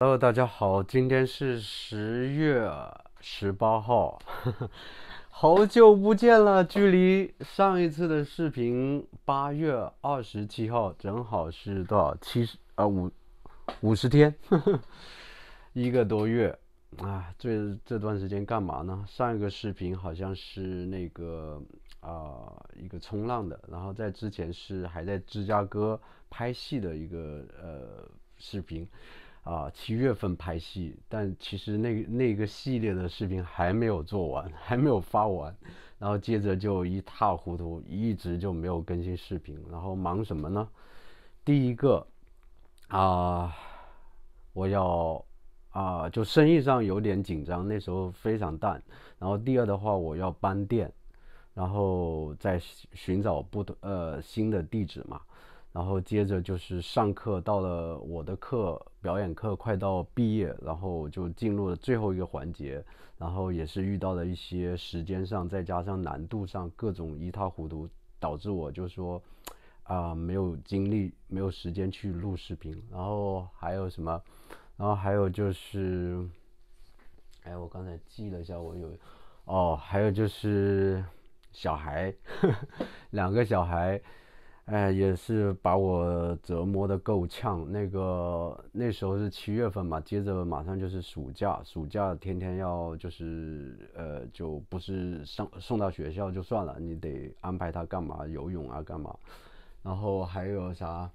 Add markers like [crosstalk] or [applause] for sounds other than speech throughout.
Hello，大家好，今天是十月十八号，好久不见了，距离上一次的视频八月二十七号，正好是多少？七十啊五五十天，一个多月啊。这这段时间干嘛呢？上一个视频好像是那个啊一个冲浪的，然后在之前是还在芝加哥拍戏的一个呃视频。啊，七月份拍戏，但其实那那个系列的视频还没有做完，[laughs] 还没有发完，然后接着就一塌糊涂，一直就没有更新视频。然后忙什么呢？第一个啊，我要啊，就生意上有点紧张，那时候非常淡。然后第二的话，我要搬店，然后再寻找不同呃新的地址嘛。然后接着就是上课，到了我的课，表演课快到毕业，然后就进入了最后一个环节，然后也是遇到了一些时间上，再加上难度上各种一塌糊涂，导致我就说，啊，没有精力，没有时间去录视频。然后还有什么？然后还有就是，哎，我刚才记了一下，我有，哦，还有就是小孩，[laughs] 两个小孩。哎，也是把我折磨的够呛。那个那时候是七月份嘛，接着马上就是暑假，暑假天天要就是，呃，就不是上送到学校就算了，你得安排他干嘛游泳啊，干嘛，然后还有啥，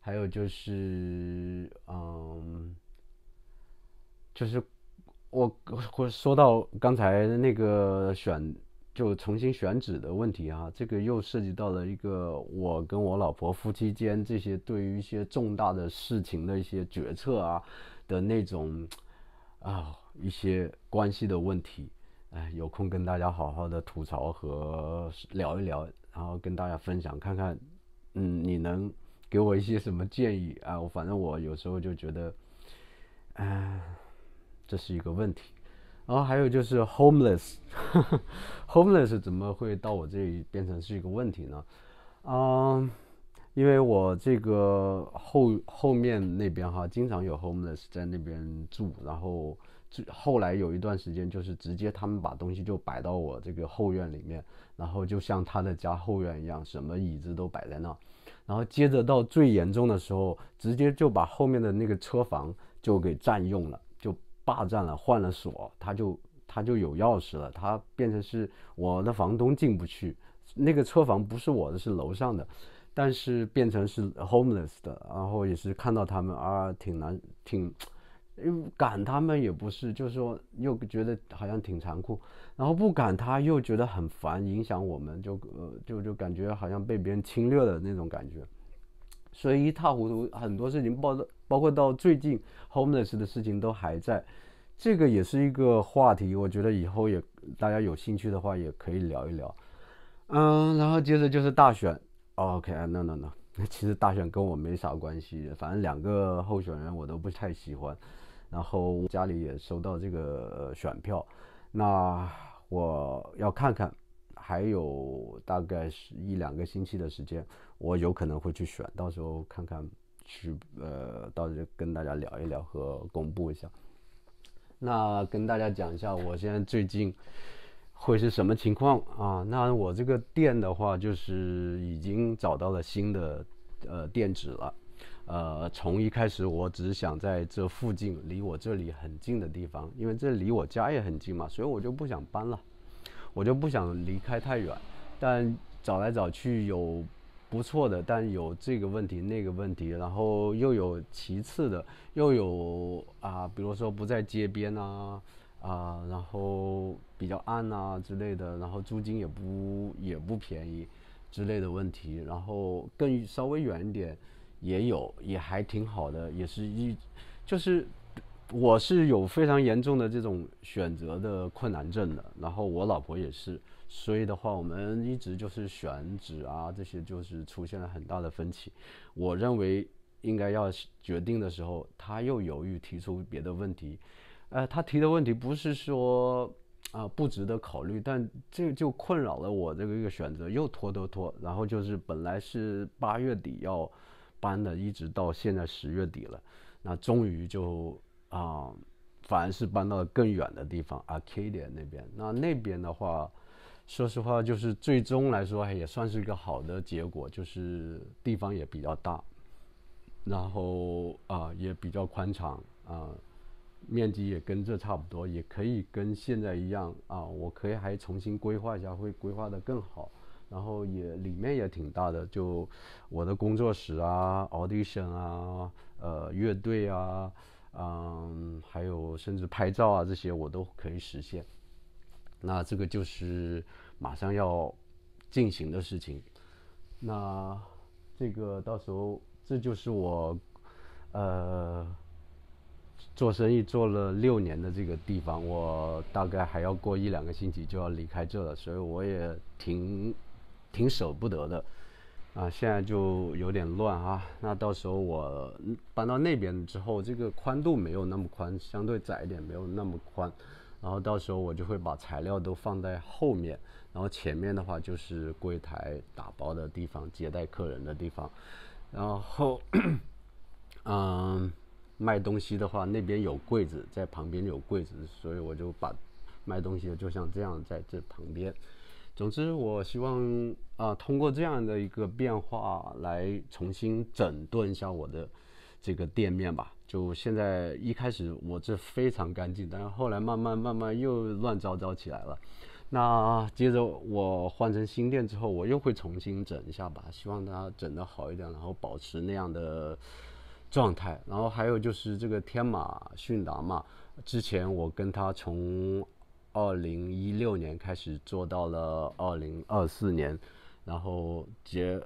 还有就是，嗯，就是我说到刚才那个选。就重新选址的问题啊，这个又涉及到了一个我跟我老婆夫妻间这些对于一些重大的事情的一些决策啊的那种啊一些关系的问题，哎，有空跟大家好好的吐槽和聊一聊，然后跟大家分享看看，嗯，你能给我一些什么建议啊？我反正我有时候就觉得，嗯，这是一个问题。然后还有就是 homeless，homeless [laughs] 怎么会到我这里变成是一个问题呢？嗯，因为我这个后后面那边哈，经常有 homeless 在那边住，然后后来有一段时间就是直接他们把东西就摆到我这个后院里面，然后就像他的家后院一样，什么椅子都摆在那，然后接着到最严重的时候，直接就把后面的那个车房就给占用了。霸占了，换了锁，他就他就有钥匙了，他变成是我的房东进不去。那个车房不是我的，是楼上的，但是变成是 homeless 的，然后也是看到他们啊，挺难，挺赶他们也不是，就是说又觉得好像挺残酷，然后不赶他又觉得很烦，影响我们，就呃就就感觉好像被别人侵略的那种感觉。所以一塌糊涂，很多事情包包括到最近 homeless 的事情都还在，这个也是一个话题，我觉得以后也大家有兴趣的话也可以聊一聊。嗯，然后接着就是大选。OK，no no no，[laughs] 其实大选跟我没啥关系，反正两个候选人我都不太喜欢。然后家里也收到这个选票，那我要看看。还有大概是一两个星期的时间，我有可能会去选，到时候看看去，呃，到时候跟大家聊一聊和公布一下。那跟大家讲一下，我现在最近会是什么情况啊？那我这个店的话，就是已经找到了新的呃店址了。呃，从一开始我只想在这附近，离我这里很近的地方，因为这离我家也很近嘛，所以我就不想搬了。我就不想离开太远，但找来找去有不错的，但有这个问题那个问题，然后又有其次的，又有啊，比如说不在街边啊，啊，然后比较暗啊之类的，然后租金也不也不便宜，之类的问题，然后更稍微远一点也有，也还挺好的，也是一就是。我是有非常严重的这种选择的困难症的，然后我老婆也是，所以的话，我们一直就是选址啊，这些就是出现了很大的分歧。我认为应该要决定的时候，他又犹豫，提出别的问题。呃，他提的问题不是说啊不值得考虑，但这就困扰了我这个一个选择，又拖拖拖，然后就是本来是八月底要搬的，一直到现在十月底了，那终于就。啊，反而是搬到更远的地方，Arcadia 那边。那那边的话，说实话，就是最终来说也算是一个好的结果，就是地方也比较大，然后啊也比较宽敞啊，面积也跟这差不多，也可以跟现在一样啊。我可以还重新规划一下，会规划的更好。然后也里面也挺大的，就我的工作室啊，audition 啊，呃，乐队啊。嗯，还有甚至拍照啊，这些我都可以实现。那这个就是马上要进行的事情。那这个到时候，这就是我呃做生意做了六年的这个地方，我大概还要过一两个星期就要离开这了，所以我也挺挺舍不得的。啊，现在就有点乱啊。那到时候我搬到那边之后，这个宽度没有那么宽，相对窄一点，没有那么宽。然后到时候我就会把材料都放在后面，然后前面的话就是柜台打包的地方、接待客人的地方。然后，嗯，卖东西的话，那边有柜子，在旁边有柜子，所以我就把卖东西的就像这样在这旁边。总之，我希望啊，通过这样的一个变化来重新整顿一下我的这个店面吧。就现在一开始我这非常干净，但是后来慢慢慢慢又乱糟糟起来了。那接着我换成新店之后，我又会重新整一下吧，希望它整得好一点，然后保持那样的状态。然后还有就是这个天马迅达嘛，之前我跟他从。二零一六年开始做到了二零二四年，然后结，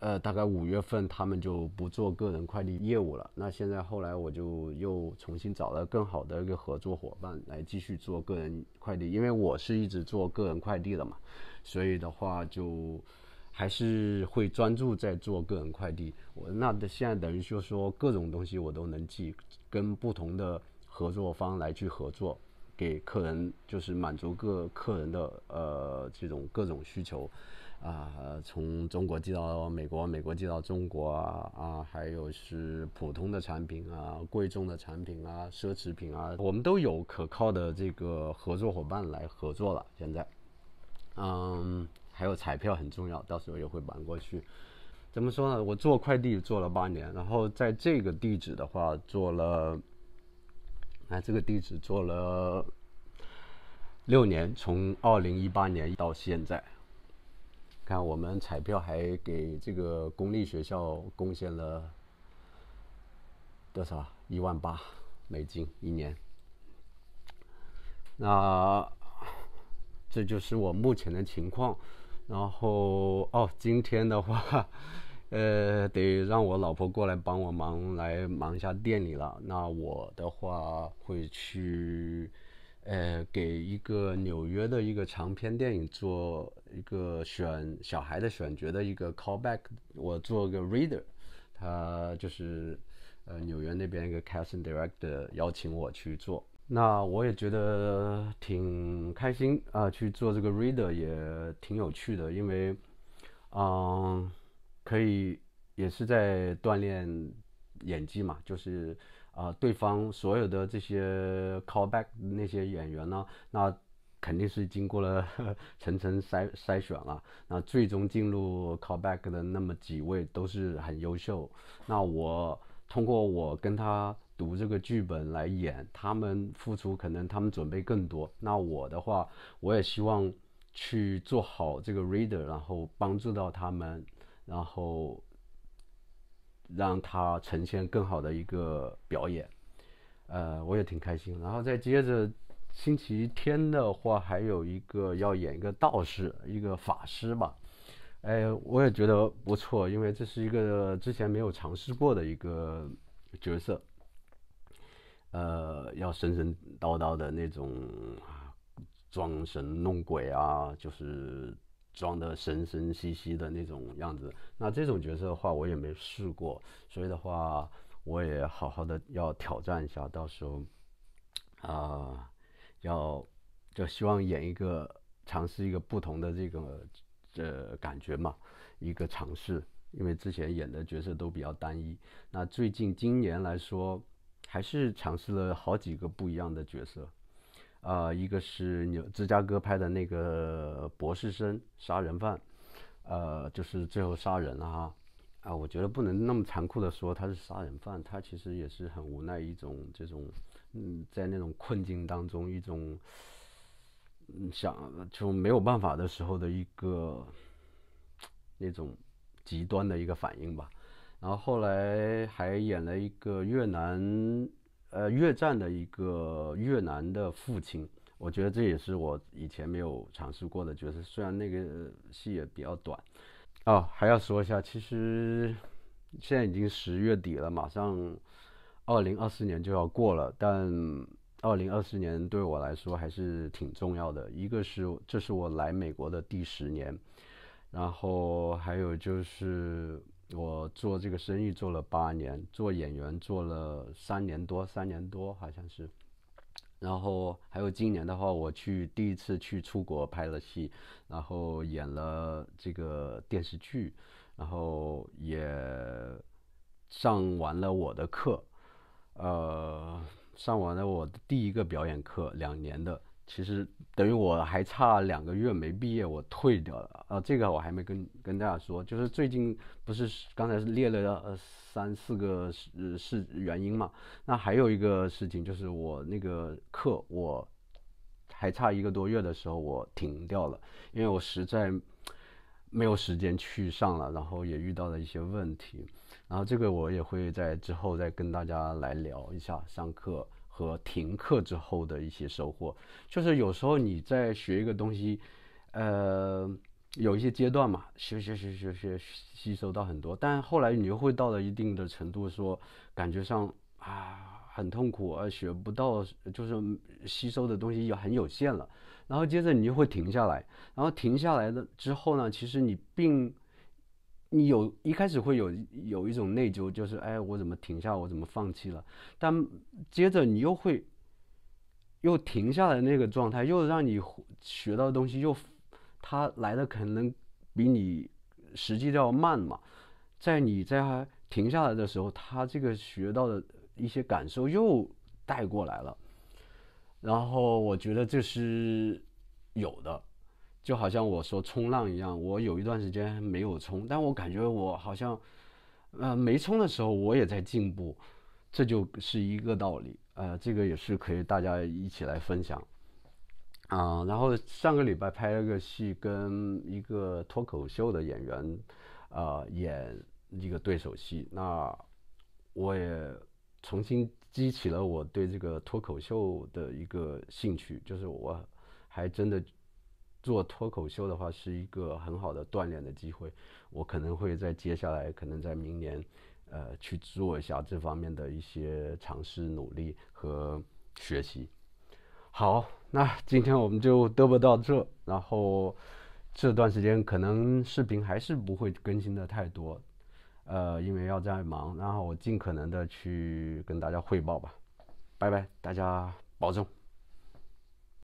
呃，大概五月份他们就不做个人快递业务了。那现在后来我就又重新找了更好的一个合作伙伴来继续做个人快递，因为我是一直做个人快递的嘛，所以的话就还是会专注在做个人快递。我那现在等于就是说各种东西我都能寄，跟不同的合作方来去合作。给客人就是满足各客人的呃这种各种需求，啊，从中国寄到美国，美国寄到中国啊，啊，还有是普通的产品啊，贵重的产品啊，奢侈品啊，我们都有可靠的这个合作伙伴来合作了。现在，嗯，还有彩票很重要，到时候也会搬过去。怎么说呢？我做快递做了八年，然后在这个地址的话做了。那这个地址做了六年，从二零一八年到现在。看我们彩票还给这个公立学校贡献了多少？一万八美金一年。那这就是我目前的情况。然后哦，今天的话。呃，得让我老婆过来帮我忙，来忙一下店里了。那我的话会去，呃，给一个纽约的一个长篇电影做一个选小孩的选角的一个 callback，我做个 reader。他就是呃纽约那边一个 casting director 邀请我去做，那我也觉得挺开心啊，去做这个 reader 也挺有趣的，因为，嗯。可以，也是在锻炼演技嘛。就是啊，对方所有的这些 callback 那些演员呢，那肯定是经过了 [laughs] 层层筛筛选了。那最终进入 callback 的那么几位都是很优秀。那我通过我跟他读这个剧本来演，他们付出可能他们准备更多。那我的话，我也希望去做好这个 reader，然后帮助到他们。然后让他呈现更好的一个表演，呃，我也挺开心。然后再接着，星期天的话，还有一个要演一个道士，一个法师吧。哎，我也觉得不错，因为这是一个之前没有尝试过的一个角色，呃，要神神叨叨的那种，装神弄鬼啊，就是。装的神神兮兮的那种样子，那这种角色的话我也没试过，所以的话我也好好的要挑战一下，到时候，啊，要就希望演一个尝试一个不同的这个呃感觉嘛，一个尝试，因为之前演的角色都比较单一，那最近今年来说还是尝试了好几个不一样的角色。呃，一个是牛芝加哥拍的那个博士生杀人犯，呃，就是最后杀人了哈。啊，我觉得不能那么残酷的说他是杀人犯，他其实也是很无奈一种这种，嗯，在那种困境当中一种，嗯，想就没有办法的时候的一个那种极端的一个反应吧。然后后来还演了一个越南。呃，越战的一个越南的父亲，我觉得这也是我以前没有尝试过的角色。虽然那个戏也比较短，哦，还要说一下，其实现在已经十月底了，马上二零二四年就要过了，但二零二四年对我来说还是挺重要的。一个是，这是我来美国的第十年，然后还有就是。我做这个生意做了八年，做演员做了三年多，三年多好像是。然后还有今年的话，我去第一次去出国拍了戏，然后演了这个电视剧，然后也上完了我的课，呃，上完了我的第一个表演课，两年的。其实等于我还差两个月没毕业，我退掉了。呃，这个我还没跟跟大家说，就是最近不是刚才是列了呃三四个是是原因嘛？那还有一个事情就是我那个课我还差一个多月的时候我停掉了，因为我实在没有时间去上了，然后也遇到了一些问题，然后这个我也会在之后再跟大家来聊一下上课。和停课之后的一些收获，就是有时候你在学一个东西，呃，有一些阶段嘛，学学学学学，吸收到很多，但后来你就会到了一定的程度，说感觉上啊很痛苦，而学不到，就是吸收的东西也很有限了，然后接着你就会停下来，然后停下来的之后呢，其实你并。你有一开始会有有一种内疚，就是哎，我怎么停下，我怎么放弃了？但接着你又会，又停下来那个状态，又让你学到东西，又他来的可能比你实际都要慢嘛。在你在停下来的时候，他这个学到的一些感受又带过来了。然后我觉得这是有的。就好像我说冲浪一样，我有一段时间没有冲，但我感觉我好像，呃，没冲的时候我也在进步，这就是一个道理。呃，这个也是可以大家一起来分享。啊，然后上个礼拜拍了个戏，跟一个脱口秀的演员，啊，演一个对手戏，那我也重新激起了我对这个脱口秀的一个兴趣，就是我还真的。做脱口秀的话是一个很好的锻炼的机会，我可能会在接下来，可能在明年，呃，去做一下这方面的一些尝试、努力和学习。好，那今天我们就嘚啵到这。然后这段时间可能视频还是不会更新的太多，呃，因为要在忙。然后我尽可能的去跟大家汇报吧。拜拜，大家保重。